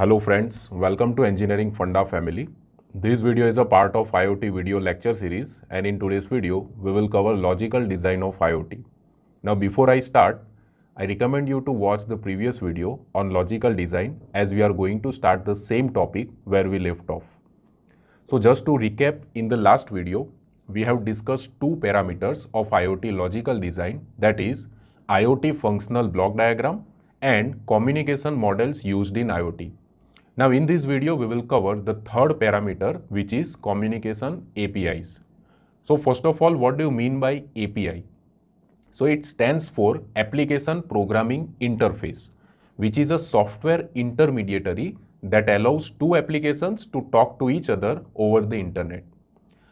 Hello friends, welcome to Engineering Funda family. This video is a part of IoT video lecture series and in today's video, we will cover logical design of IoT. Now before I start, I recommend you to watch the previous video on logical design as we are going to start the same topic where we left off. So just to recap, in the last video, we have discussed two parameters of IoT logical design that is IoT functional block diagram and communication models used in IoT. Now in this video, we will cover the third parameter, which is communication APIs. So first of all, what do you mean by API? So it stands for Application Programming Interface, which is a software intermediary that allows two applications to talk to each other over the internet.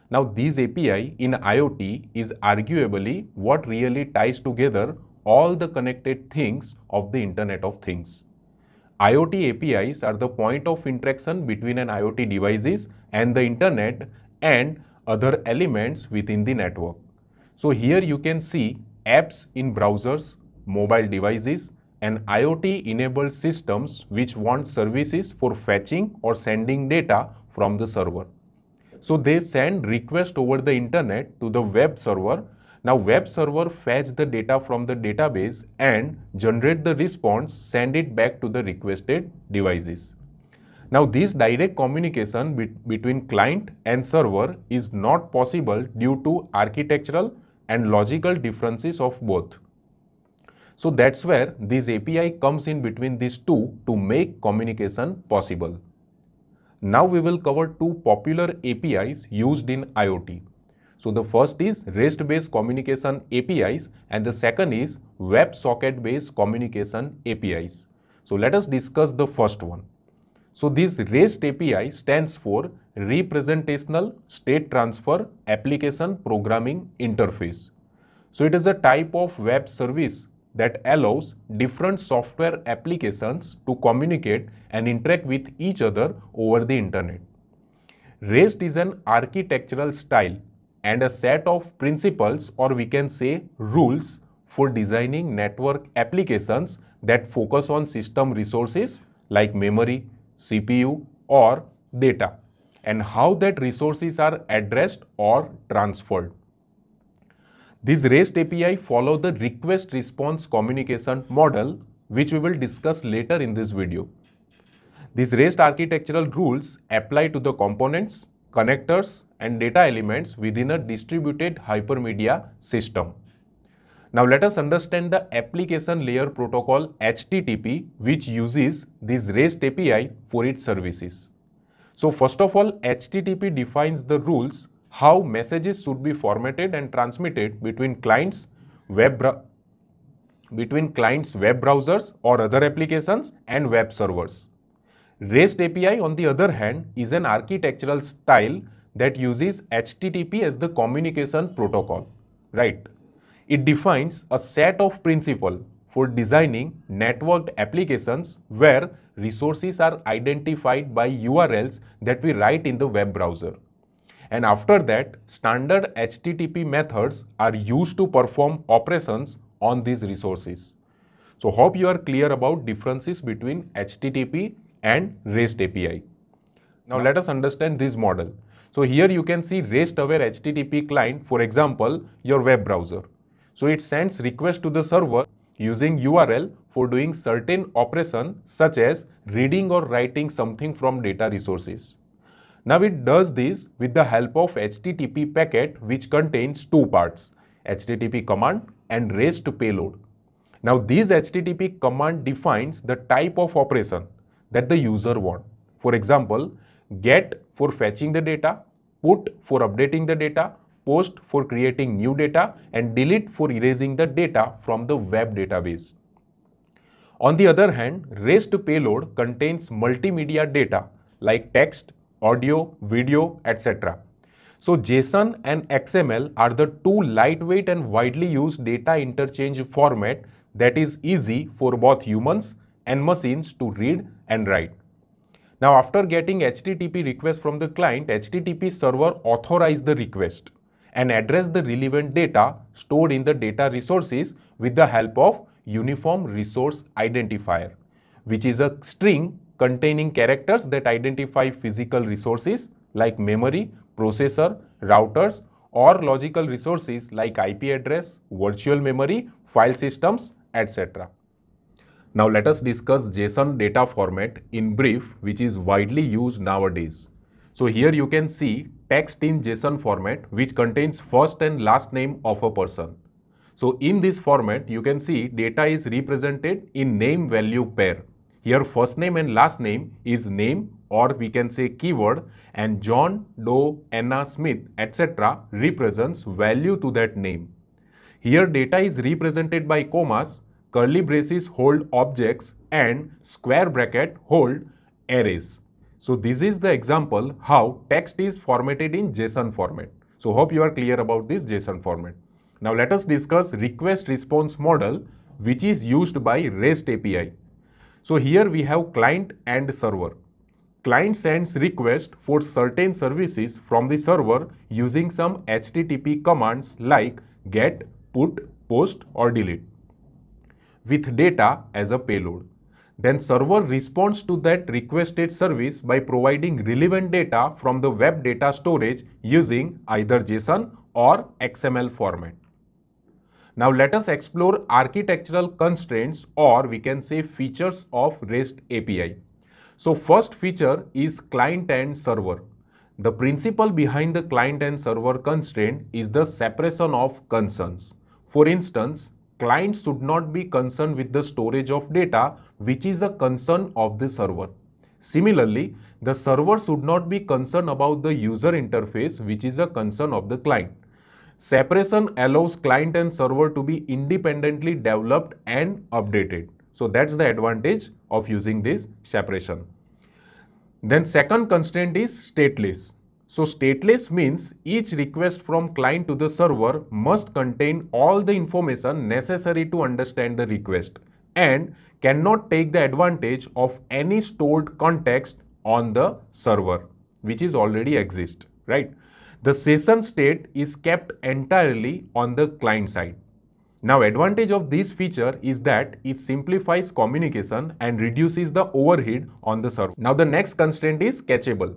Now this API in IoT is arguably what really ties together all the connected things of the Internet of Things. IoT APIs are the point of interaction between an IoT devices and the internet and other elements within the network. So here you can see apps in browsers, mobile devices and IoT enabled systems which want services for fetching or sending data from the server. So they send request over the internet to the web server now web server fetch the data from the database and generate the response, send it back to the requested devices. Now this direct communication be between client and server is not possible due to architectural and logical differences of both. So that's where this API comes in between these two to make communication possible. Now we will cover two popular APIs used in IoT. So the first is REST-based communication APIs and the second is WebSocket-based communication APIs. So let us discuss the first one. So this REST API stands for Representational State Transfer Application Programming Interface. So it is a type of web service that allows different software applications to communicate and interact with each other over the internet. REST is an architectural style and a set of principles or we can say rules for designing network applications that focus on system resources like memory, CPU or data and how that resources are addressed or transferred. This REST API follow the request response communication model which we will discuss later in this video. These REST architectural rules apply to the components, connectors and data elements within a distributed hypermedia system. Now let us understand the application layer protocol HTTP which uses this REST API for its services. So first of all HTTP defines the rules how messages should be formatted and transmitted between clients web between clients web browsers or other applications and web servers. REST API on the other hand is an architectural style that uses HTTP as the communication protocol, right? It defines a set of principles for designing networked applications where resources are identified by URLs that we write in the web browser. And after that, standard HTTP methods are used to perform operations on these resources. So hope you are clear about differences between HTTP and REST API. Now let us understand this model. So here you can see REST-aware HTTP client, for example, your web browser. So it sends request to the server using URL for doing certain operation such as reading or writing something from data resources. Now it does this with the help of HTTP packet which contains two parts, HTTP command and REST payload. Now this HTTP command defines the type of operation that the user want. For example, get for fetching the data, put for updating the data, post for creating new data and delete for erasing the data from the web database. On the other hand, REST payload contains multimedia data like text, audio, video, etc. So JSON and XML are the two lightweight and widely used data interchange format that is easy for both humans and machines to read and write. Now, after getting HTTP request from the client, HTTP server authorize the request and address the relevant data stored in the data resources with the help of uniform resource identifier, which is a string containing characters that identify physical resources like memory, processor, routers, or logical resources like IP address, virtual memory, file systems, etc. Now let us discuss JSON data format in brief which is widely used nowadays. So here you can see text in JSON format which contains first and last name of a person. So in this format you can see data is represented in name value pair. Here first name and last name is name or we can say keyword and John, Doe, Anna, Smith etc represents value to that name. Here data is represented by commas curly braces hold objects and square bracket hold arrays. So this is the example how text is formatted in JSON format. So hope you are clear about this JSON format. Now let us discuss request response model which is used by REST API. So here we have client and server. Client sends request for certain services from the server using some HTTP commands like get, put, post or delete with data as a payload. Then server responds to that requested service by providing relevant data from the web data storage using either JSON or XML format. Now let us explore architectural constraints or we can say features of REST API. So first feature is client and server. The principle behind the client and server constraint is the separation of concerns. For instance, client should not be concerned with the storage of data, which is a concern of the server. Similarly, the server should not be concerned about the user interface, which is a concern of the client. Separation allows client and server to be independently developed and updated. So that's the advantage of using this separation. Then second constraint is stateless. So stateless means each request from client to the server must contain all the information necessary to understand the request and cannot take the advantage of any stored context on the server which is already exist, right? The session state is kept entirely on the client side. Now advantage of this feature is that it simplifies communication and reduces the overhead on the server. Now the next constraint is catchable.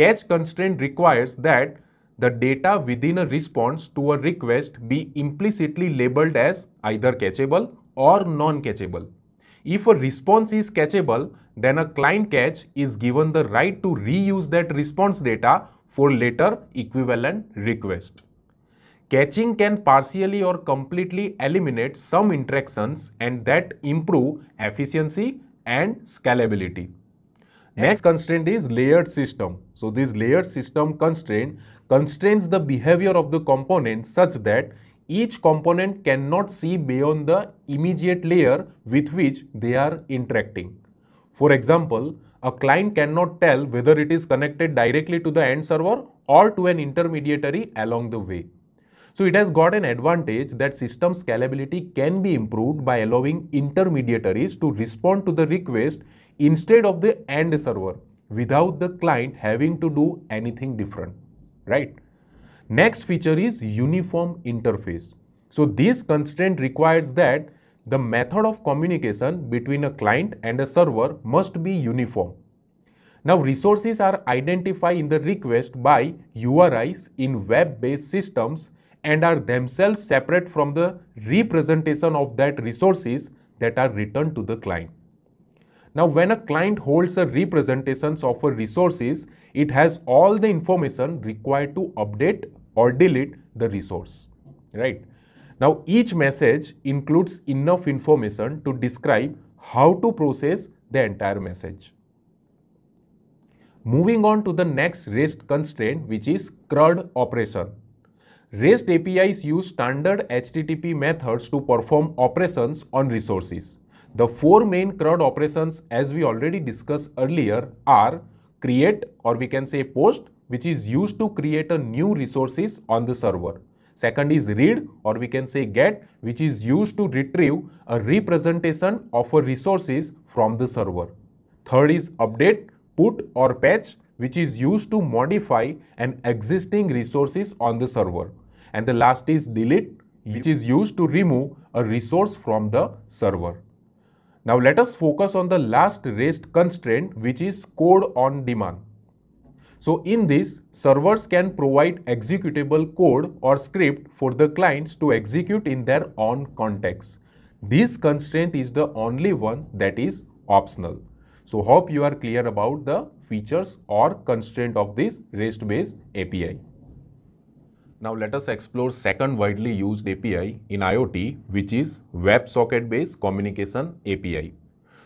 Cache constraint requires that the data within a response to a request be implicitly labeled as either catchable or non catchable If a response is catchable, then a client cache is given the right to reuse that response data for later equivalent request. Caching can partially or completely eliminate some interactions and that improve efficiency and scalability. Next constraint is layered system. So this layered system constraint constrains the behavior of the component such that each component cannot see beyond the immediate layer with which they are interacting. For example, a client cannot tell whether it is connected directly to the end server or to an intermediary along the way. So it has got an advantage that system scalability can be improved by allowing intermediaries to respond to the request instead of the end server without the client having to do anything different, right? Next feature is uniform interface. So this constraint requires that the method of communication between a client and a server must be uniform. Now resources are identified in the request by URIs in web-based systems and are themselves separate from the representation of that resources that are returned to the client. Now, when a client holds a representations of a resources, it has all the information required to update or delete the resource, right? Now, each message includes enough information to describe how to process the entire message. Moving on to the next REST constraint, which is CRUD operation. REST APIs use standard HTTP methods to perform operations on resources. The four main CRUD operations as we already discussed earlier are create or we can say post which is used to create a new resources on the server. Second is read or we can say get which is used to retrieve a representation of a resources from the server. Third is update, put or patch which is used to modify an existing resources on the server. And the last is delete which is used to remove a resource from the server. Now let us focus on the last REST constraint which is code on demand. So in this, servers can provide executable code or script for the clients to execute in their own context. This constraint is the only one that is optional. So hope you are clear about the features or constraint of this REST-based API. Now let us explore second widely used API in IoT, which is WebSocket-based communication API.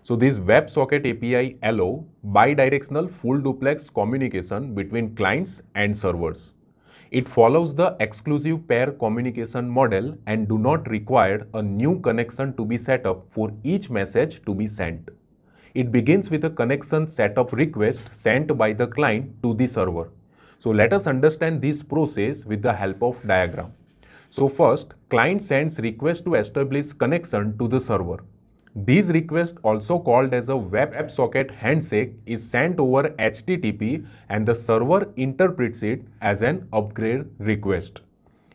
So this WebSocket API allow bidirectional full duplex communication between clients and servers. It follows the exclusive pair communication model and do not require a new connection to be set up for each message to be sent. It begins with a connection setup request sent by the client to the server. So let us understand this process with the help of diagram. So first, client sends request to establish connection to the server. This request also called as a WebSocket handshake is sent over HTTP and the server interprets it as an upgrade request.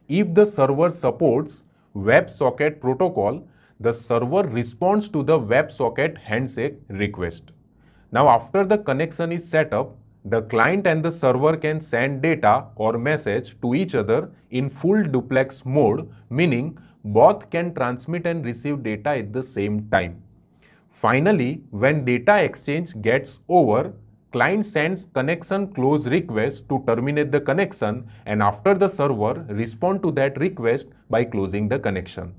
If the server supports WebSocket protocol, the server responds to the WebSocket handshake request. Now after the connection is set up, the client and the server can send data or message to each other in full duplex mode, meaning both can transmit and receive data at the same time. Finally, when data exchange gets over, client sends connection close request to terminate the connection and after the server respond to that request by closing the connection.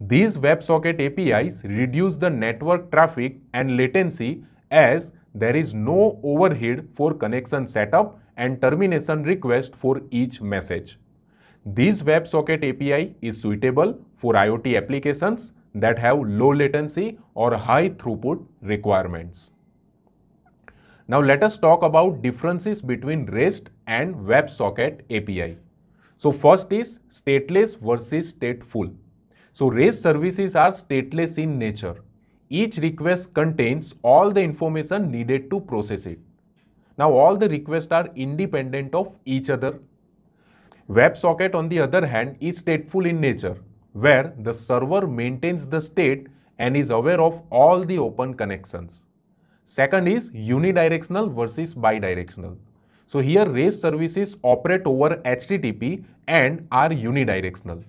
These WebSocket APIs reduce the network traffic and latency as there is no overhead for connection setup and termination request for each message. This WebSocket API is suitable for IoT applications that have low latency or high throughput requirements. Now let us talk about differences between REST and WebSocket API. So first is stateless versus stateful. So REST services are stateless in nature each request contains all the information needed to process it. Now all the requests are independent of each other. WebSocket on the other hand is stateful in nature where the server maintains the state and is aware of all the open connections. Second is unidirectional versus bidirectional. So here race services operate over HTTP and are unidirectional.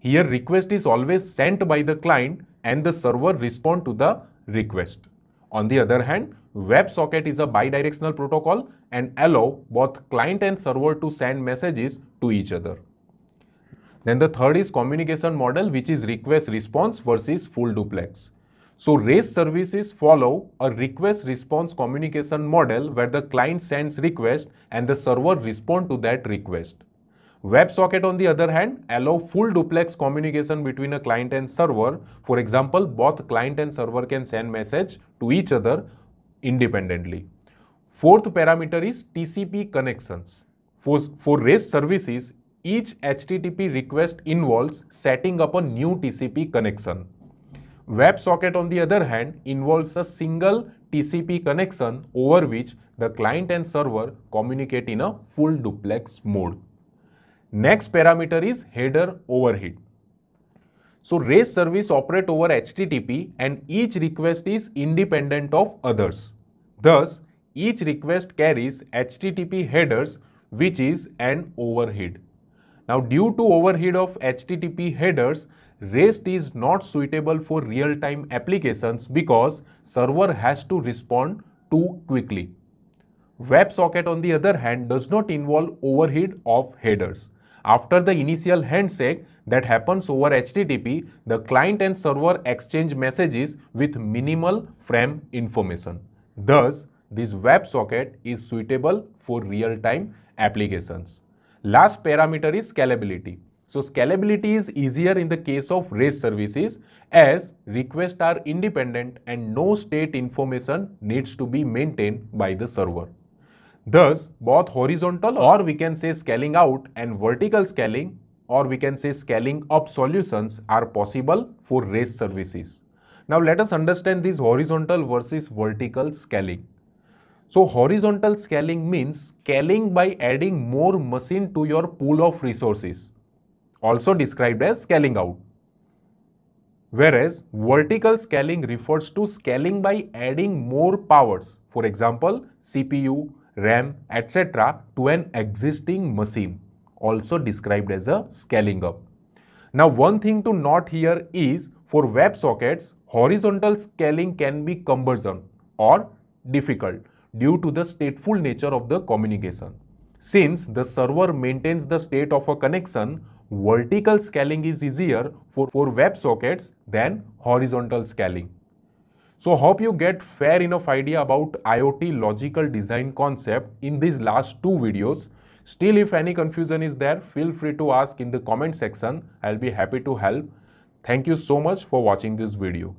Here request is always sent by the client and the server respond to the request. On the other hand, WebSocket is a bidirectional protocol and allow both client and server to send messages to each other. Then the third is communication model which is request response versus full duplex. So race services follow a request response communication model where the client sends request and the server respond to that request. WebSocket on the other hand allow full duplex communication between a client and server. For example, both client and server can send message to each other independently. Fourth parameter is TCP connections. For, for REST services, each HTTP request involves setting up a new TCP connection. WebSocket on the other hand involves a single TCP connection over which the client and server communicate in a full duplex mode. Next parameter is header overhead. So race service operate over HTTP and each request is independent of others. Thus, each request carries HTTP headers which is an overhead. Now due to overhead of HTTP headers, REST is not suitable for real-time applications because server has to respond too quickly. WebSocket on the other hand does not involve overhead of headers. After the initial handshake that happens over HTTP, the client and server exchange messages with minimal frame information. Thus, this WebSocket is suitable for real-time applications. Last parameter is scalability. So scalability is easier in the case of REST services as requests are independent and no state information needs to be maintained by the server. Thus, both horizontal or we can say scaling out and vertical scaling or we can say scaling up solutions are possible for race services. Now let us understand this horizontal versus vertical scaling. So horizontal scaling means scaling by adding more machine to your pool of resources, also described as scaling out. Whereas vertical scaling refers to scaling by adding more powers, for example CPU, RAM, etc. to an existing machine, also described as a scaling up. Now one thing to note here is for WebSockets, horizontal scaling can be cumbersome or difficult due to the stateful nature of the communication. Since the server maintains the state of a connection, vertical scaling is easier for, for WebSockets than horizontal scaling. So hope you get fair enough idea about IoT logical design concept in these last two videos. Still if any confusion is there, feel free to ask in the comment section. I'll be happy to help. Thank you so much for watching this video.